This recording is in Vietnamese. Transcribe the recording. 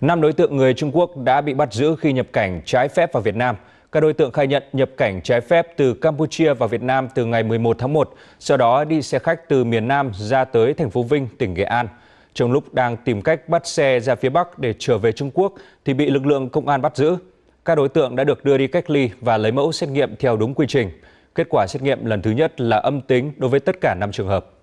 Năm đối tượng người Trung Quốc đã bị bắt giữ khi nhập cảnh trái phép vào Việt Nam. Các đối tượng khai nhận nhập cảnh trái phép từ Campuchia vào Việt Nam từ ngày 11 tháng 1, sau đó đi xe khách từ miền Nam ra tới thành phố Vinh, tỉnh Nghệ An. Trong lúc đang tìm cách bắt xe ra phía Bắc để trở về Trung Quốc thì bị lực lượng công an bắt giữ. Các đối tượng đã được đưa đi cách ly và lấy mẫu xét nghiệm theo đúng quy trình. Kết quả xét nghiệm lần thứ nhất là âm tính đối với tất cả 5 trường hợp.